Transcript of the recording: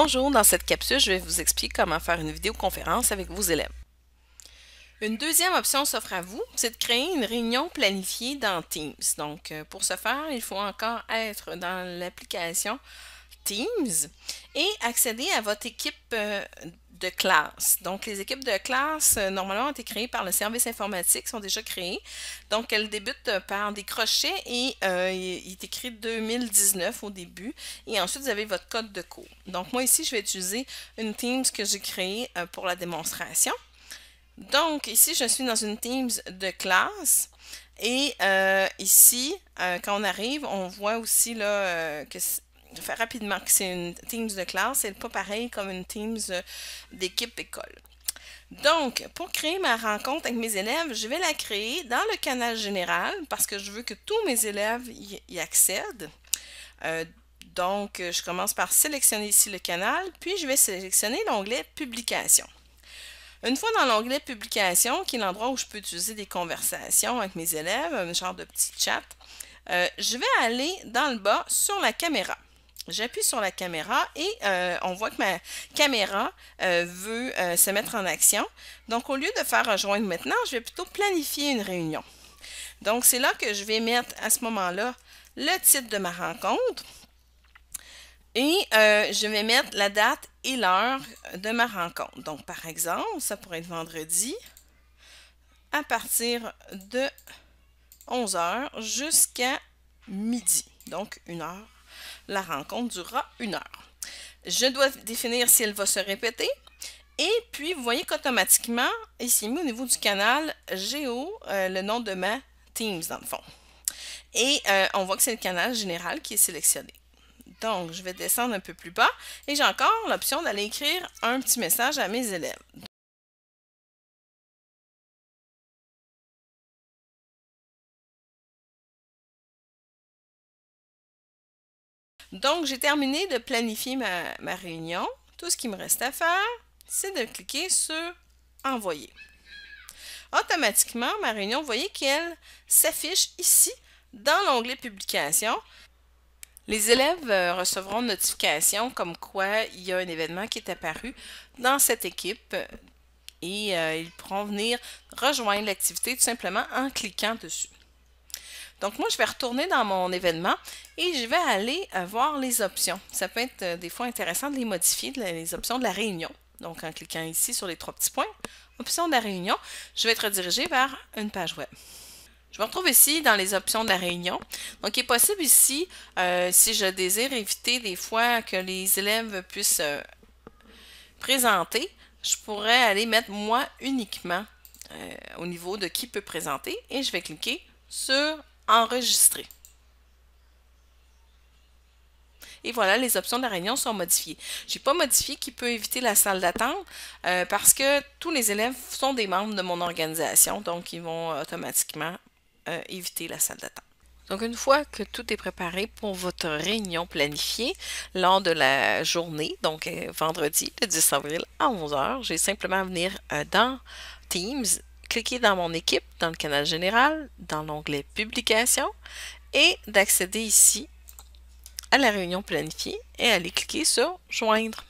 Bonjour, dans cette capsule, je vais vous expliquer comment faire une vidéoconférence avec vos élèves. Une deuxième option s'offre à vous, c'est de créer une réunion planifiée dans Teams. Donc, euh, pour ce faire, il faut encore être dans l'application Teams et accéder à votre équipe euh, de classe. Donc, les équipes de classe, euh, normalement, ont été créées par le service informatique, sont déjà créées. Donc, elles débutent euh, par des crochets et il est écrit 2019 au début. Et ensuite, vous avez votre code de cours. Donc, moi ici, je vais utiliser une Teams que j'ai créée pour la démonstration. Donc, ici, je suis dans une Teams de classe. Et ici, quand on arrive, on voit aussi là, que je faire rapidement que c'est une Teams de classe, c'est pas pareil comme une Teams euh, d'équipe école. Donc, pour créer ma rencontre avec mes élèves, je vais la créer dans le canal général parce que je veux que tous mes élèves y, accèdent. Euh, donc, je commence par sélectionner ici le canal, puis je vais sélectionner l'onglet Publication. Une fois dans l'onglet Publication, qui est l'endroit où je peux utiliser des conversations avec mes élèves, un genre de petit chat, euh, je vais aller dans le bas sur la caméra. J'appuie sur la caméra et euh, on voit que ma caméra euh, veut euh, se mettre en action. Donc, au lieu de faire rejoindre maintenant, je vais plutôt planifier une réunion. Donc, c'est là que je vais mettre à ce moment-là le titre de ma rencontre et je vais mettre la date et l'heure de ma rencontre. Donc, par exemple, ça pourrait être vendredi à partir de 11h jusqu'à midi, donc une heure la rencontre durera une heure. Je dois définir si elle va se répéter. Et puis, vous voyez qu'automatiquement, ici, au niveau du canal Géo, euh, le nom de ma Teams, dans le fond. Et euh, on voit que c'est le canal général qui est sélectionné. Donc, je vais descendre un peu plus bas et j'ai encore l'option d'aller écrire un petit message à mes élèves. Donc, j'ai terminé de planifier ma, réunion. Tout ce qui me reste à faire, c'est de cliquer sur Envoyer. Automatiquement, ma réunion, vous voyez qu'elle s'affiche ici dans l'onglet Publication. Les élèves euh, recevront une notification comme quoi il y a un événement qui est apparu dans cette équipe et euh, ils pourront venir rejoindre l'activité tout simplement en cliquant dessus. Donc, moi, je vais retourner dans mon événement et je vais aller euh, voir les options. Ça peut être euh, des fois intéressant de les modifier, les options de la réunion. Donc, en cliquant ici sur les trois petits points, options de la réunion, je vais être redirigé vers une page web. Je me retrouve ici dans les options de la réunion. Donc, il est possible ici, euh, si je désire éviter des fois que les élèves puissent présenter, je pourrais aller mettre moi uniquement au niveau de qui peut présenter et je vais cliquer sur Enregistrer. Et voilà, les options de la réunion sont modifiées. Je n'ai pas modifié qui peut éviter la salle d'attente euh, parce que tous les élèves sont des membres de mon organisation, donc ils vont automatiquement euh, éviter la salle d'attente. Donc, une fois que tout est préparé pour votre réunion planifiée lors de la journée, donc euh, vendredi, le 10 avril à 11h, j'ai simplement à venir dans Teams cliquer dans mon équipe dans le canal général, dans l'onglet Publication, et d'accéder ici à la réunion planifiée et aller cliquer sur Joindre.